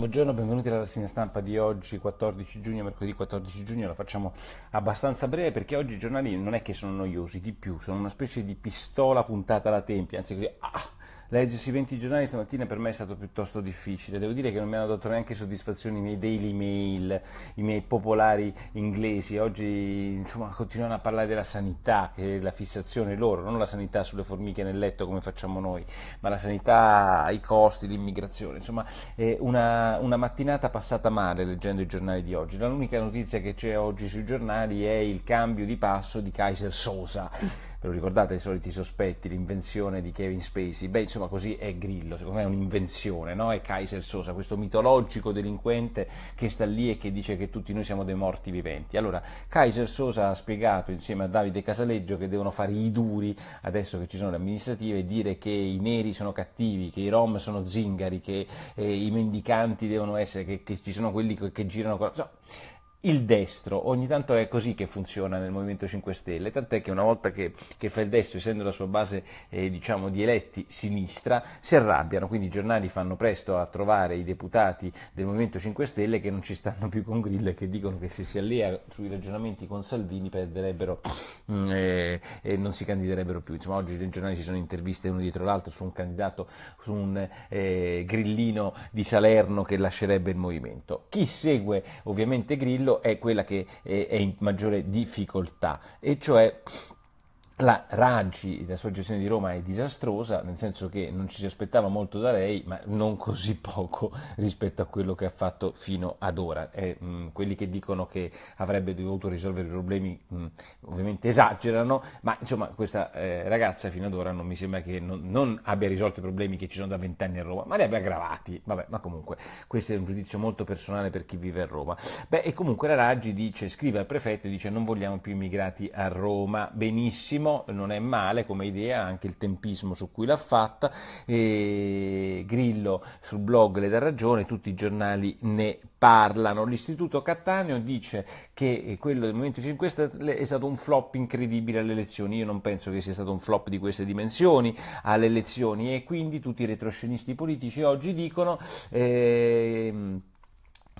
Buongiorno, benvenuti alla rassegna stampa di oggi 14 giugno, mercoledì 14 giugno, la facciamo abbastanza breve perché oggi i giornali non è che sono noiosi di più, sono una specie di pistola puntata alla tempia, anzi così ah, leggersi 20 giornali stamattina per me è stato piuttosto difficile, devo dire che non mi hanno dato neanche soddisfazione i miei daily mail, i miei popolari inglesi, oggi insomma continuano a parlare della sanità, che è la fissazione loro, non la sanità sulle formiche nel letto come facciamo noi, ma la sanità, ai costi, l'immigrazione, insomma è una, una mattinata passata male leggendo i giornali di oggi, l'unica notizia che c'è oggi sui giornali è il cambio di passo di Kaiser Sosa ve lo ricordate i soliti sospetti, l'invenzione di Kevin Spacey? Beh, insomma, così è Grillo, secondo me è un'invenzione, no? È Kaiser Sosa, questo mitologico delinquente che sta lì e che dice che tutti noi siamo dei morti viventi. Allora, Kaiser Sosa ha spiegato insieme a Davide Casaleggio che devono fare i duri adesso che ci sono le amministrative e dire che i neri sono cattivi, che i rom sono zingari, che eh, i mendicanti devono essere, che, che ci sono quelli che, che girano. Con... No il destro, ogni tanto è così che funziona nel Movimento 5 Stelle, tant'è che una volta che, che fa il destro, essendo la sua base eh, diciamo, di eletti sinistra, si arrabbiano, quindi i giornali fanno presto a trovare i deputati del Movimento 5 Stelle che non ci stanno più con Grillo e che dicono che se si allea sui ragionamenti con Salvini perderebbero mm, eh, e non si candiderebbero più. Insomma, oggi nei giornali ci sono interviste uno dietro l'altro su un candidato, su un eh, grillino di Salerno che lascerebbe il Movimento. Chi segue ovviamente Grillo quello è quella che è in maggiore difficoltà, e cioè la Raggi, la sua gestione di Roma è disastrosa, nel senso che non ci si aspettava molto da lei, ma non così poco rispetto a quello che ha fatto fino ad ora. E, mh, mm, quelli che dicono che avrebbe dovuto risolvere i problemi mh, mm, ovviamente esagerano, ma insomma questa eh, ragazza fino ad ora non mi sembra che non, non abbia risolto i problemi che ci sono da vent'anni a Roma, ma li abbia aggravati. Vabbè, ma comunque questo è un giudizio molto personale per chi vive a Roma. Beh, e comunque la Raggi dice, scrive al prefetto e dice non vogliamo più immigrati a Roma, benissimo Palermo, non è male come idea, anche il tempismo su cui l'ha fatta, e Grillo sul blog le dà ragione, tutti i giornali ne parlano. L'Istituto Cattaneo dice che quello del Movimento 5 Stelle è stato un flop incredibile alle elezioni, io non penso che sia stato un flop di queste dimensioni alle elezioni e quindi tutti i retroscenisti politici oggi dicono... Eh,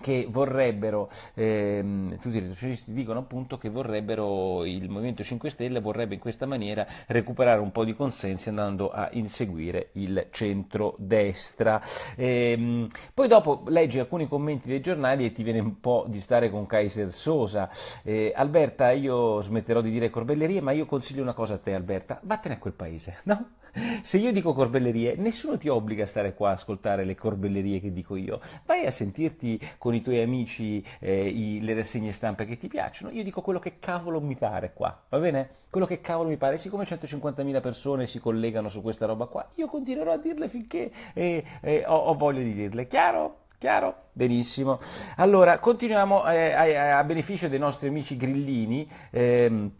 che vorrebbero, ehm, tutti i retrocessisti dicono appunto che vorrebbero, il Movimento 5 Stelle vorrebbe in questa maniera recuperare un po' di consensi andando a inseguire il centrodestra. Ehm, poi dopo leggi alcuni commenti dei giornali e ti viene un po' di stare con Kaiser Sosa. Eh, Alberta, io smetterò di dire corbellerie, ma io consiglio una cosa a te Alberta, vattene a quel paese, no? Se io dico corbellerie, nessuno ti obbliga a stare qua a ascoltare le corbellerie che dico io. Vai a sentirti con con i tuoi amici eh, i, le rassegne stampa che ti piacciono, io dico quello che cavolo mi pare qua, va bene? Quello che cavolo mi pare, siccome 150.000 persone si collegano su questa roba qua, io continuerò a dirle finché eh, eh, ho, ho voglia di dirle, chiaro? Chiaro? Benissimo. Allora, continuiamo eh, a, a, beneficio dei nostri amici grillini. Ehm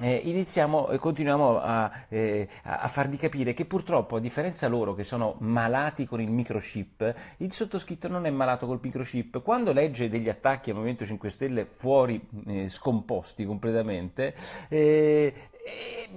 eh, iniziamo e eh, continuiamo a, eh, a, fargli capire che purtroppo, a differenza loro che sono malati con il microchip, il sottoscritto non è malato col microchip. Quando legge degli attacchi al Movimento 5 Stelle fuori eh, scomposti completamente, eh, e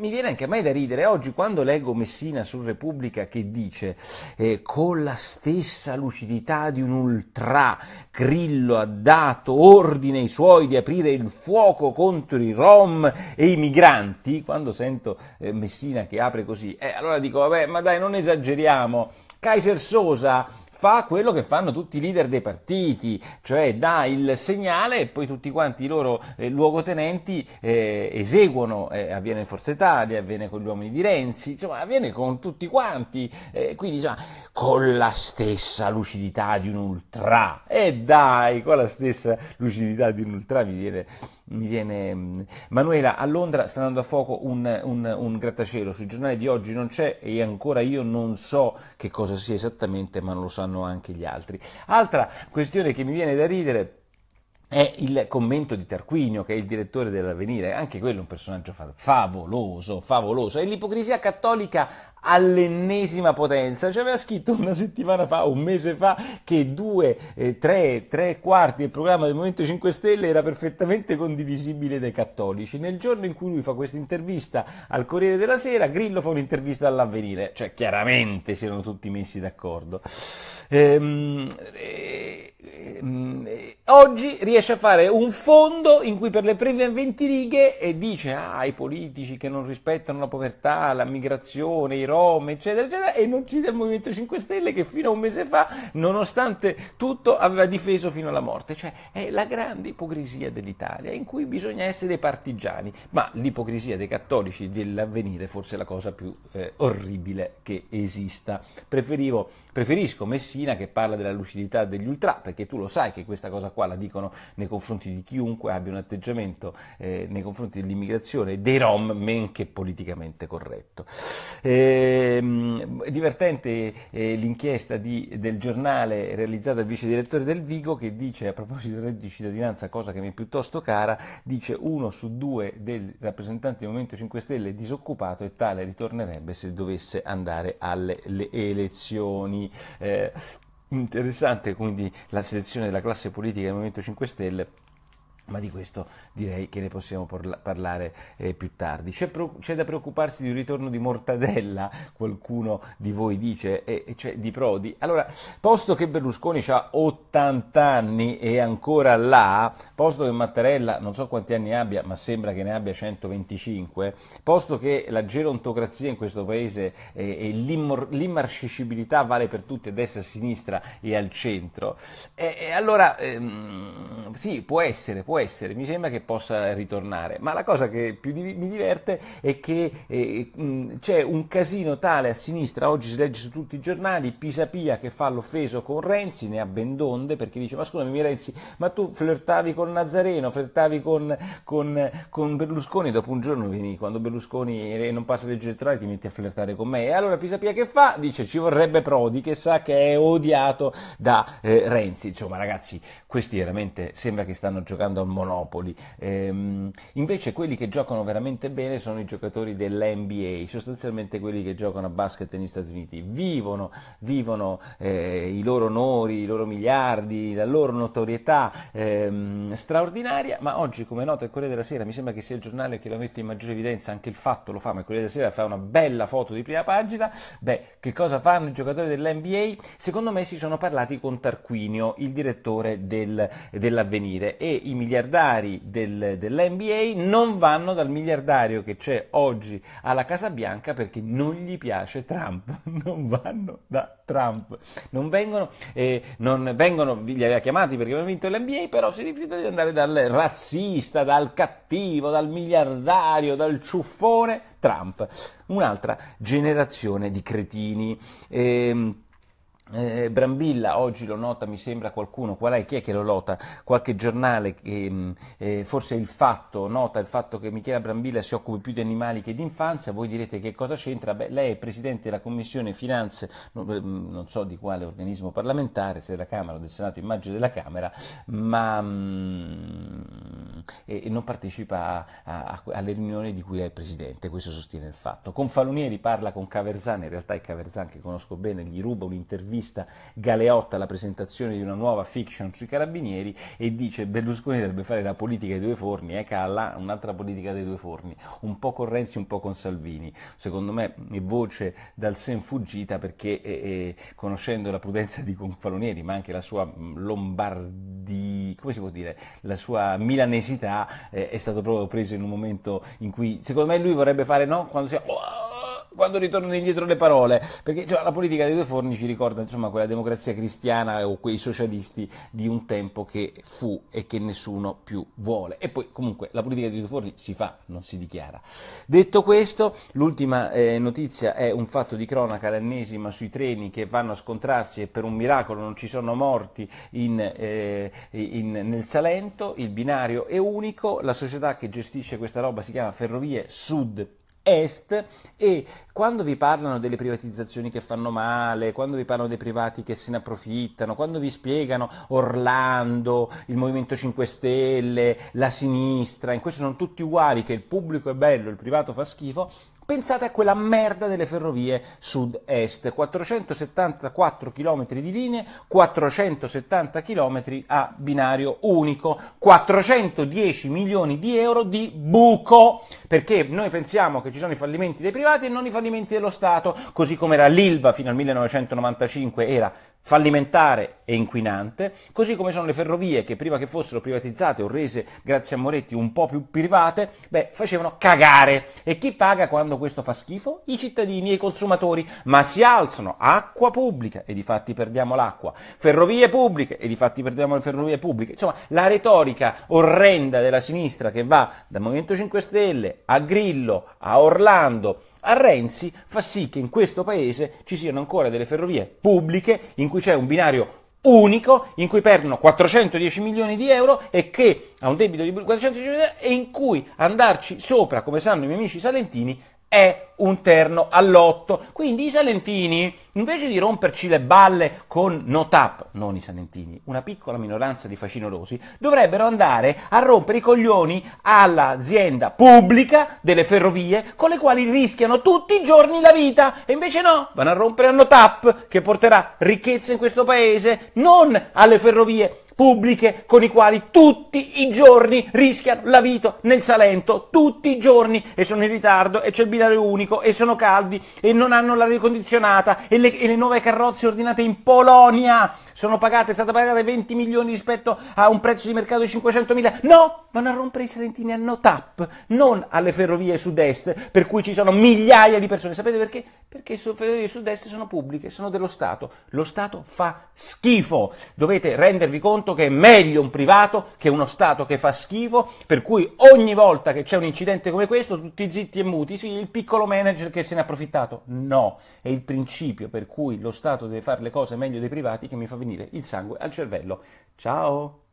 mi viene anche mai da ridere oggi quando leggo Messina su Repubblica che dice eh, con la stessa lucidità di un ultra Crillo ha dato ordine ai suoi di aprire il fuoco contro i rom e i migranti quando sento eh, Messina che apre così eh, allora dico vabbè ma dai non esageriamo Kaiser Sosa fa quello che fanno tutti i leader dei partiti, cioè dà il segnale e poi tutti quanti i loro eh, luogotenenti eh, eseguono, eh, avviene in Forza Italia, avviene con gli uomini di Renzi, insomma avviene con tutti quanti, eh, quindi insomma, con la stessa lucidità di un ultra, e dai, con la stessa lucidità di un ultra mi viene, mi viene... Mm, Manuela, a Londra sta andando a fuoco un, un, un grattacielo, sui giornali di oggi non c'è e ancora io non so che cosa sia esattamente, ma non lo sanno sanno anche gli altri. Altra questione che mi viene da ridere è il commento di Tarquinio, che è il direttore dell'Avvenire, anche quello è un personaggio favoloso, favoloso. È l'ipocrisia cattolica all'ennesima potenza. Ci aveva scritto una settimana fa, un mese fa, che due, eh, tre, tre quarti del programma del Movimento 5 Stelle era perfettamente condivisibile dai cattolici. Nel giorno in cui lui fa questa intervista al Corriere della Sera, Grillo fa un'intervista all'Avvenire. Cioè, chiaramente si erano tutti messi d'accordo. Ehm, eh, eh, oggi riesce a fare un fondo in cui per le prime 20 righe dice ah, ai politici che non rispettano la povertà, la migrazione, i Rom, eccetera, eccetera, e non ci del Movimento 5 Stelle che fino a un mese fa, nonostante tutto, aveva difeso fino alla morte. Cioè, è la grande ipocrisia dell'Italia in cui bisogna essere partigiani, ma l'ipocrisia dei cattolici dell'avvenire forse è la cosa più eh, orribile che esista. Preferivo, preferisco Messina che parla della lucidità degli ultra, perché tu lo sai che questa cosa qua la dicono nei confronti di chiunque abbia un atteggiamento eh, nei confronti dell'immigrazione, dei Rom, men che politicamente corretto. Eh, Ehm, è divertente eh, l'inchiesta di, del giornale realizzata dal vice direttore del Vigo che dice a proposito del reddito di cittadinanza, cosa che mi è piuttosto cara, dice uno su due dei rappresentanti del Movimento 5 Stelle è disoccupato e tale ritornerebbe se dovesse andare alle elezioni. Eh, interessante quindi la selezione della classe politica del Movimento 5 Stelle ma di questo direi che ne possiamo parlare eh, più tardi. C'è, pro- c'è, da preoccuparsi di un ritorno di Mortadella, qualcuno di voi dice, e, e cioè di Prodi. Allora, posto che Berlusconi ha 80 anni e ancora là, posto che Mattarella non so quanti anni abbia, ma sembra che ne abbia 125, posto che la gerontocrazia in questo paese eh, e l'immor- l'immarcescibilità vale per tutti, a destra, a sinistra e al centro, eh, allora ehm, sì, può essere, può essere, mi sembra che possa ritornare, ma la cosa che più di, mi diverte è che eh, mh, mm, c'è un casino tale a sinistra, oggi si legge su tutti i giornali, Pisapia che fa l'offeso con Renzi, ne ha ben donde perché dice ma scusami Renzi, ma tu flirtavi con Nazareno, flirtavi con, con, con Berlusconi, dopo un giorno vieni, quando Berlusconi non passa le legge elettorali ti metti a flirtare con me e allora Pisapia che fa? Dice ci vorrebbe Prodi che sa che è odiato da eh, Renzi, insomma ragazzi questi veramente sembra che stanno giocando a Monopoli. Ehm, invece quelli che giocano veramente bene sono i giocatori dell'NBA, sostanzialmente quelli che giocano a basket negli Stati Uniti. Vivono, vivono eh, i loro onori, i loro miliardi, la loro notorietà ehm, straordinaria, ma oggi come noto il Corriere della Sera mi sembra che sia il giornale che lo mette in maggiore evidenza, anche il fatto lo fa, ma il Corriere della Sera fa una bella foto di prima pagina. Beh, che cosa fanno i giocatori dell'NBA? Secondo me si sono parlati con Tarquinio, il direttore del, dell'avvenire e i miliardi miliardari del, dell'NBA non vanno dal miliardario che c'è oggi alla Casa Bianca perché non gli piace Trump, non vanno da Trump, non vengono, eh, non vengono li aveva chiamati perché avevano vinto l'NBA, però si rifiuta di andare dal razzista, dal cattivo, dal miliardario, dal ciuffone Trump, un'altra generazione di cretini. Eh, eh, eh, Brambilla oggi lo nota, mi sembra qualcuno, qual è, chi è che lo nota? Qualche giornale, che, mm, eh, forse il fatto, nota il fatto che Michela Brambilla si occupi più di animali che di infanzia, voi direte che cosa c'entra? Beh, lei è Presidente della Commissione Finanze, non, mm, non so di quale organismo parlamentare, se della Camera o del Senato, immagino della Camera, ma mm, e, e non partecipa a, a, alle riunioni di cui è Presidente, questo sostiene il fatto. Con Falunieri parla con Caverzan, in realtà è Caverzan che conosco bene, gli ruba un'intervista intervista Galeotta alla presentazione di una nuova fiction sui carabinieri e dice Berlusconi dovrebbe fare la politica dei due forni, eh, Calla, un'altra politica dei due forni, un po' con Renzi, un po' con Salvini. Secondo me è voce dal sen fuggita perché eh, eh conoscendo la prudenza di Confalonieri, ma anche la sua mm, lombardi, come si può dire, la sua milanesità eh, è stato proprio preso in un momento in cui secondo me lui vorrebbe fare no quando si oh, quando ritornano indietro le parole, perché cioè, la politica dei due forni ci ricorda insomma, quella democrazia cristiana o quei socialisti di un tempo che fu e che nessuno più vuole. E poi comunque la politica dei due forni si fa, non si dichiara. Detto questo, l'ultima eh, notizia è un fatto di cronaca, l'ennesima, sui treni che vanno a scontrarsi e per un miracolo non ci sono morti in, eh, in, nel Salento, il binario è unico, la società che gestisce questa roba si chiama Ferrovie Sud est e quando vi parlano delle privatizzazioni che fanno male, quando vi parlano dei privati che se ne approfittano, quando vi spiegano Orlando, il Movimento 5 Stelle, la sinistra, in questo sono tutti uguali, che il pubblico è bello, il privato fa schifo, Pensate a quella merda delle ferrovie sud-est, 474 km di linee, 470 km a binario unico, 410 milioni di euro di buco, perché noi pensiamo che ci sono i fallimenti dei privati e non i fallimenti dello Stato, così come era l'ILVA fino al 1995, era fallimentare e inquinante, così come sono le ferrovie che prima che fossero privatizzate o rese grazie a Moretti un po' più private, beh, facevano cagare. E chi paga quando questo fa schifo? I cittadini e i consumatori, ma si alzano acqua pubblica e di fatti perdiamo l'acqua, ferrovie pubbliche e di fatti perdiamo le ferrovie pubbliche. Insomma, la retorica orrenda della sinistra che va dal Movimento 5 Stelle a Grillo, a Orlando, a Renzi fa sì che in questo paese ci siano ancora delle ferrovie pubbliche in cui c'è un binario unico in cui perdono 410 milioni di euro e che ha un debito di 410 milioni di euro e in cui andarci sopra, come sanno i miei amici salentini, è un terno all'otto. Quindi i salentini, invece di romperci le balle con no tap, non i salentini, una piccola minoranza di facinorosi, dovrebbero andare a rompere i coglioni all'azienda pubblica delle ferrovie con le quali rischiano tutti i giorni la vita. E invece no, vanno a rompere a no tap, che porterà ricchezza in questo paese, non alle ferrovie pubbliche con i quali tutti i giorni rischiano la vita nel Salento, tutti i giorni e sono in ritardo e c'è il binario unico e sono caldi e non hanno l'aria condizionata e le, e le nuove carrozze ordinate in Polonia sono pagate, è stata pagata 20 milioni rispetto a un prezzo di mercato di 500 mila. No, vanno a rompere i salentini a NOTAP, non alle ferrovie sud-est, per cui ci sono migliaia di persone. Sapete perché? Perché le ferrovie sud-est sono pubbliche, sono dello Stato. Lo Stato fa schifo. Dovete rendervi conto che è meglio un privato che uno Stato che fa schifo, per cui ogni volta che c'è un incidente come questo, tutti zitti e muti, sì, il piccolo manager che se ne è approfittato. No, è il principio per cui lo Stato deve fare le cose meglio dei privati che mi fa venire fornire il sangue al cervello. Ciao!